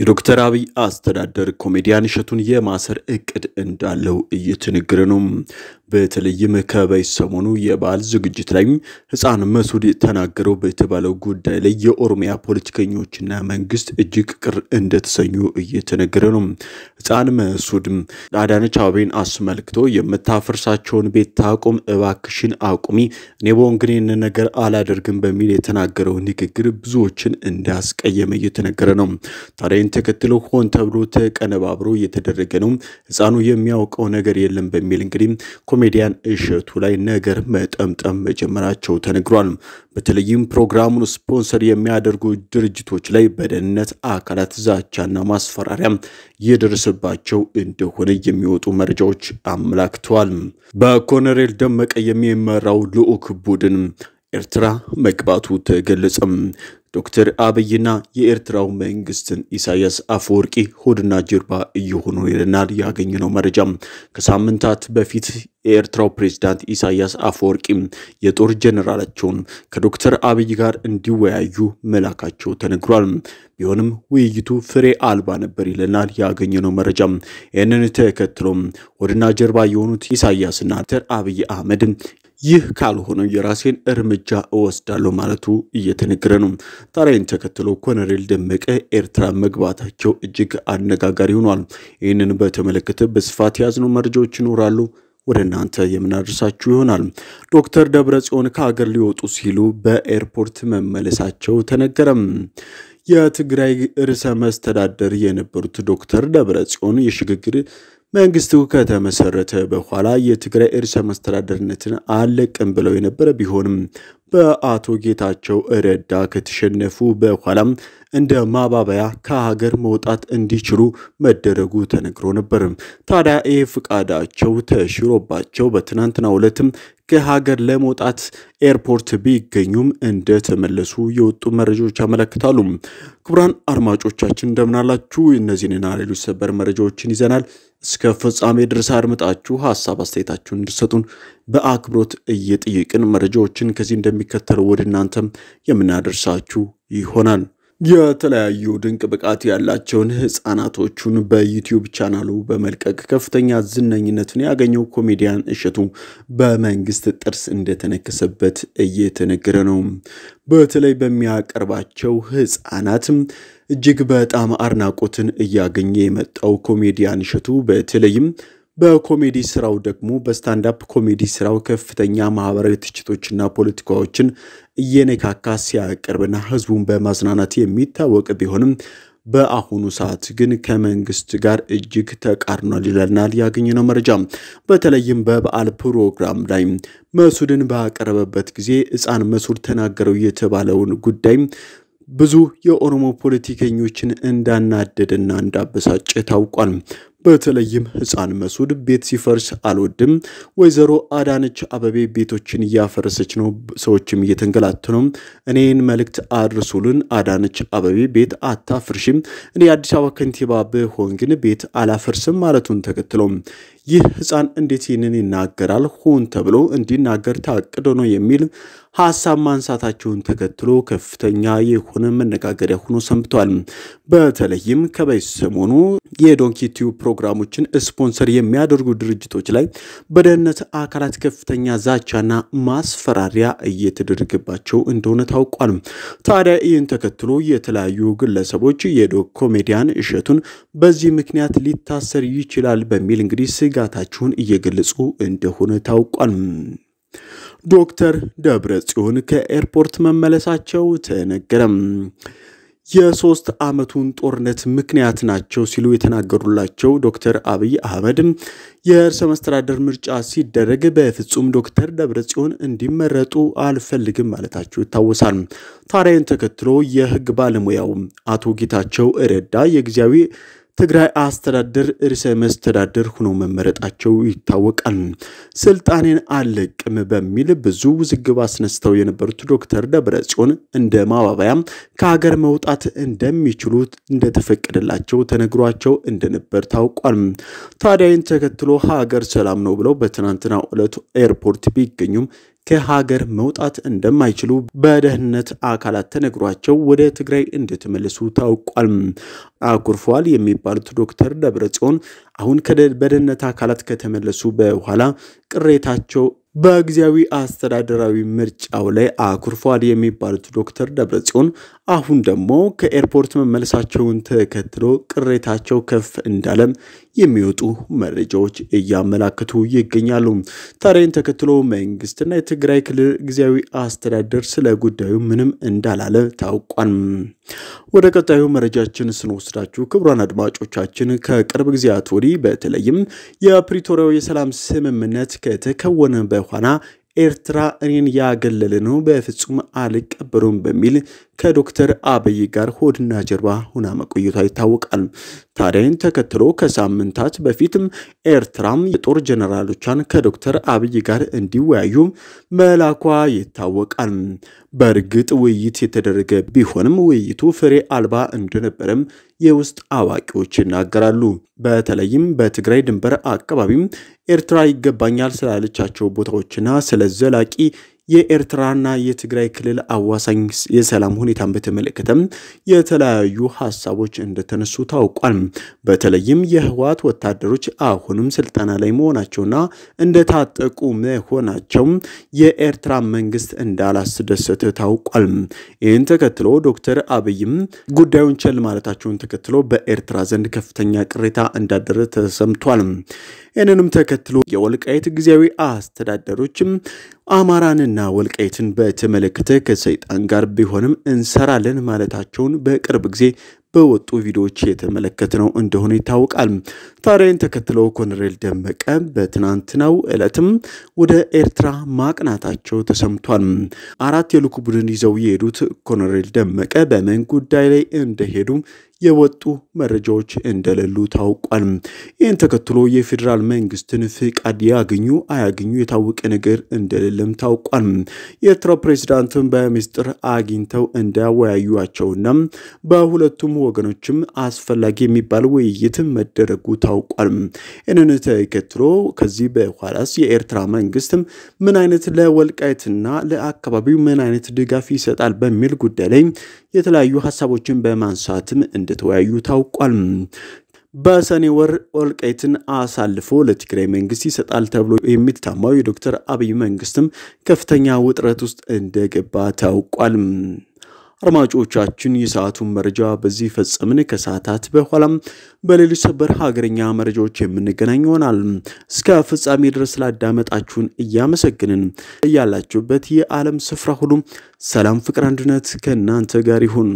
የዶክተር አብይ አስተዳደር ኮሜዲያን እሸቱን የማሰር እቅድ እንዳለው እየተነገረ ነው። በተለይም ከበይ ሰሞኑ የበዓል ዝግጅት ላይ ህፃን መሱድ ተናገረው በተባለው ጉዳይ ላይ የኦሮሚያ ፖለቲከኞችና መንግስት እጅግ ቅር እንደተሰኙ እየተነገረ ነው። ህፃን መሱድ አዳነች አቤቤን አስመልክቶ የምታፈርሳቸውን ቤት ታቁም፣ እባክሽን አቁሚ፣ እኔ በሆን ግን ነገር አላደርግም በሚል የተናገረው ንግግር ብዙዎችን እንዳስቀየመ እየተነገረ ነው። ታዲያን ተከትሎ ሆን ተብሎ ተቀነባብሮ እየተደረገ ነው። ህፃኑ የሚያውቀው ነገር የለም በሚል እንግዲህ ኮሜዲያን እሸቱ ላይ ነገር መጠምጠም መጀመራቸው ተነግሯል። በተለይም ፕሮግራሙን ስፖንሰር የሚያደርጉ ድርጅቶች ላይ በደህንነት አካላት ዛቻና ማስፈራሪያ የደረሰባቸው እንደሆነ የሚወጡ መረጃዎች አመላክተዋል። በኮሎኔል ደመቀ የሚመራው ልዑክ ቡድን ኤርትራ መግባቱ ተገለጸም። ዶክተር አብይና የኤርትራው መንግስትን ኢሳያስ አፈወርቂ ሆድና ጀርባ እየሆኑ ይለናል ያገኘነው መረጃ ከሳምንታት በፊት የኤርትራው ፕሬዝዳንት ኢሳያስ አፈወርቂ የጦር ጀኔራላቸውን ከዶክተር አብይ ጋር እንዲወያዩ መላካቸው ተነግሯል። ቢሆንም ውይይቱ ፍሬ አልባ ነበር ይለናል ያገኘነው መረጃ። ይህንን ተከትሎም ሆድና ጀርባ የሆኑት ኢሳያስና ዶክተር አብይ አህመድ ይህ ካልሆነ የራሴን እርምጃ እወስዳለሁ ማለቱ እየተነገረ ነው። ታዲያን ተከትሎ ኮሎኔል ደመቀ ኤርትራ መግባታቸው እጅግ አነጋጋሪ ሆኗል። ይህንን በተመለከተ በስፋት የያዝነው መረጃዎች ይኖራሉ ወደ እናንተ የምናደርሳችሁ ይሆናል። ዶክተር ደብረ ጽዮን ከሀገር ሊወጡ ሲሉ በኤርፖርት መመለሳቸው ተነገረም። የትግራይ ርዕሰ መስተዳደር የነበሩት ዶክተር ደብረጽዮን የሽግግር መንግስቱ ከተመሰረተ በኋላ የትግራይ ርዕሰ መስተዳደርነትን አለቅም ብለው የነበረ ቢሆንም በአቶ ጌታቸው ረዳ ከተሸነፉ በኋላም እንደ ማባበያ ከሀገር መውጣት እንዲችሉ መደረጉ ተነግሮ ነበር። ታዲያ ይህ ፍቃዳቸው ተሽሮባቸው በትናንትናው ዕለትም ከሀገር ለመውጣት ኤርፖርት ቢገኙም እንደተመለሱ የወጡ መረጃዎች ያመለክታሉ። ክቡራን አድማጮቻችን እንደምናላችሁ፣ እነዚህንና ሌሎች ሰበር መረጃዎችን ይዘናል። እስከ ፍጻሜ ድረስ አድምጣችሁ ሀሳብ አስተያየታችሁን እንድሰጡን በአክብሮት እየጠየቅን መረጃዎችን ከዚህ እንደሚከተለው ወደ እናንተም የምናደርሳችሁ ይሆናል። የተለያዩ ድንቅ ብቃት ያላቸውን ህጻናቶቹን በዩቲዩብ ቻናሉ በመልቀቅ ከፍተኛ ዝነኝነትን ያገኘው ኮሜዲያን እሸቱ በመንግስት ጥርስ እንደተነከሰበት እየተነገረ ነው። በተለይ በሚያቀርባቸው ህጻናትም እጅግ በጣም አድናቆትን እያገኘ የመጣው ኮሜዲያን እሸቱ በተለይም በኮሜዲ ስራው ደግሞ በስታንዳፕ ኮሜዲ ስራው ከፍተኛ ማህበራዊ ትችቶችና ፖለቲካዎችን እየነካካ ሲያቀርብና ህዝቡን በማዝናናት የሚታወቅ ቢሆንም በአሁኑ ሰዓት ግን ከመንግስት ጋር እጅግ ተቃርኗል ይለናል ያገኘነው መረጃ። በተለይም በበዓል ፕሮግራም ላይ መሱድን ባቀረበበት ጊዜ ህፃን መሱድ ተናገረው የተባለውን ጉዳይ ብዙ የኦሮሞ ፖለቲከኞችን እንዳናደደና እንዳበሳጨ ታውቋል። በተለይም ህፃን መሱድ ቤት ሲፈርስ አልወድም። ወይዘሮ አዳነች አበቤ ቤቶችን እያፈረሰች ነው፣ ሰዎችም እየተንገላቱ ነው። እኔን መልእክት አድርሱልን። አዳነች አበቤ ቤት አታፍርሽም። እኔ የአዲስ አበባ ከንቲባ ብሆን ግን ቤት አላፈርስም ማለቱን ተከትሎ ይህ ህፃን እንዴት ይህንን ይናገራል? ሆን ተብሎ እንዲናገር ታቅዶ ነው የሚል ሀሳብ ማንሳታቸውን ተከትሎ ከፍተኛ የሆነ መነጋገሪያ ሆኖ ሰንብቷል። በተለይም ከበይ ሰሞኑ የዶንኪ ቲዩብ ፕሮግራሞችን ስፖንሰር የሚያደርጉ ድርጅቶች ላይ በደህንነት አካላት ከፍተኛ ዛቻና ማስፈራሪያ እየተደረገባቸው እንደሆነ ታውቋል። ታዲያ ይህን ተከትሎ የተለያዩ ግለሰቦች የዶክ ኮሜዲያን እሸቱን በዚህ ምክንያት ሊታሰር ይችላል በሚል እንግዲህ ስጋታቸውን እየገለጹ እንደሆነ ታውቋል። ዶክተር ደብረ ጽዮን ከኤርፖርት መመለሳቸው ተነገረም። የሶስት ዓመቱን ጦርነት ምክንያት ናቸው ሲሉ የተናገሩላቸው ዶክተር አብይ አህመድም የእርሰ መስተዳደር ምርጫ ሲደረግ በፍጹም ዶክተር ደብረጽዮን እንዲመረጡ አልፈልግም ማለታቸው ይታወሳል። ታሪያን ተከትሎ የህግ ባለሙያው አቶ ጌታቸው ረዳ የጊዜያዊ ትግራይ አስተዳደር ርዕሰ መስተዳደር ሆኖ መመረጣቸው ይታወቃል። ስልጣኔን አልለቅም በሚል ብዙ ውዝግብ አስነስተው የነበሩት ዶክተር ደብረ ጽዮን እንደ ማባበያ ከሀገር መውጣት እንደሚችሉ እንደተፈቀደላቸው ተነግሯቸው እንደነበር ታውቋል። ታዲያይን ተከትሎ ሀገር ሰላም ነው ብለው በትናንትና ዕለቱ ኤርፖርት ቢገኙም ከሀገር መውጣት እንደማይችሉ በደህንነት አካላት ተነግሯቸው ወደ ትግራይ እንደተመለሱ ታውቋል። አኩርፏል የሚባሉት ዶክተር ደብረጽዮን አሁን በደህንነት አካላት ከተመለሱ በኋላ ቅሬታቸው በጊዜያዊ አስተዳደራዊ ምርጫው ላይ አኩርፏል የሚባሉት ዶክተር ደብረጽዮን አሁን ደግሞ ከኤርፖርት መመለሳቸውን ተከትሎ ቅሬታቸው ከፍ እንዳለም የሚወጡ መረጃዎች እያመላከቱ ይገኛሉ። ታዲያን ተከትሎ መንግስትና የትግራይ ክልል ጊዜያዊ አስተዳደር ስለ ጉዳዩ ምንም እንዳላለ ታውቋል። ወደ ቀጣዩ መረጃችን ስንወስዳችሁ ክቡራን አድማጮቻችን ከቅርብ ጊዜያት ወዲህ በተለይም የፕሪቶሪያው የሰላም ስምምነት ከተከወነ በኋላ ኤርትራ እኔን ያገለለ ነው፣ በፍጹም አልቀበሩም በሚል ከዶክተር አብይ ጋር ሆድና ጀርባ ሆና መቆየቷ ይታወቃል። ታዲያን ተከትሎ ከሳምንታት በፊትም ኤርትራም የጦር ጀነራሎቿን ከዶክተር አብይ ጋር እንዲወያዩ መላኳ ይታወቃል። በእርግጥ ውይይት የተደረገ ቢሆንም ውይይቱ ፍሬ አልባ እንደነበረም የውስጥ አዋቂዎች ይናገራሉ። በተለይም በትግራይ ድንበር አካባቢም ኤርትራ ይገባኛል ስላለቻቸው ቦታዎችና ስለ ዘላቂ የኤርትራና የትግራይ ክልል አዋሳኝ የሰላም ሁኔታን በተመለከተም የተለያዩ ሀሳቦች እንደተነሱ ታውቋል። በተለይም የህወሓት ወታደሮች አሁንም ስልጠና ላይ መሆናቸውና እንደታጠቁ መሆናቸው የኤርትራ መንግስት እንዳላስደሰተ ታውቋል። ይህን ተከትሎ ዶክተር አብይም ጉዳዩን ቸል ማለታቸውን ተከትሎ በኤርትራ ዘንድ ከፍተኛ ቅሬታ እንዳደረ ተሰምቷል። ይህንንም ተከትሎ የወልቃይት ጊዜያዊ አስተዳደሮችም አማራንና ወልቃይትን በተመለከተ ከሰይጣን ጋር ቢሆንም እንሰራለን ማለታቸውን በቅርብ ጊዜ በወጡ ቪዲዮዎች የተመለከትነው እንደሆነ ይታወቃል። ታዲያን ተከትለው ኮሎኔል ደመቀ በትናንትናው ዕለትም ወደ ኤርትራ ማቅናታቸው ተሰምቷል። አራት የልዑክ ቡድን ይዘው የሄዱት ኮሎኔል ደመቀ በምን ጉዳይ ላይ እንደሄዱ የወጡ መረጃዎች እንደሌሉ ታውቋል። ይህን ተከትሎ የፌዴራል መንግስትን ፍቃድ ያገኙ አያገኙ የታወቀ ነገር እንደሌለም ታውቋል። የኤርትራ ፕሬዚዳንትን በምስጢር አግኝተው እንዳወያዩቸውና በሁለቱም ወገኖችም አስፈላጊ የሚባል ውይይት መደረጉ ታውቋል። ይህንን ተከትሎ ከዚህ በኋላስ የኤርትራ መንግስት ምን አይነት ለወልቃይትና ለአካባቢው ምን አይነት ድጋፍ ይሰጣል በሚል ጉዳይ ላይ የተለያዩ ሀሳቦችን በማንሳትም እንደ እንደተወያዩ ታውቋል። በሰኔ ወር ወልቃይትን አሳልፎ ለትግራይ መንግስት ይሰጣል ተብሎ የሚታማው የዶክተር አብይ መንግስትም ከፍተኛ ውጥረት ውስጥ እንደገባ ታውቋል። አድማጮቻችን የሰዓቱን መረጃ በዚህ ፈጸምን። ከሰዓታት በኋላም በሌሎች ሰበር ሀገርኛ መረጃዎች የምንገናኝ ይሆናል። እስከ ፍጻሜ ድረስ ላዳመጣችሁን እያመሰግንን እያላችሁበት የዓለም ስፍራ ሁሉ ሰላም፣ ፍቅር፣ አንድነት ከእናንተ ጋር ይሁን።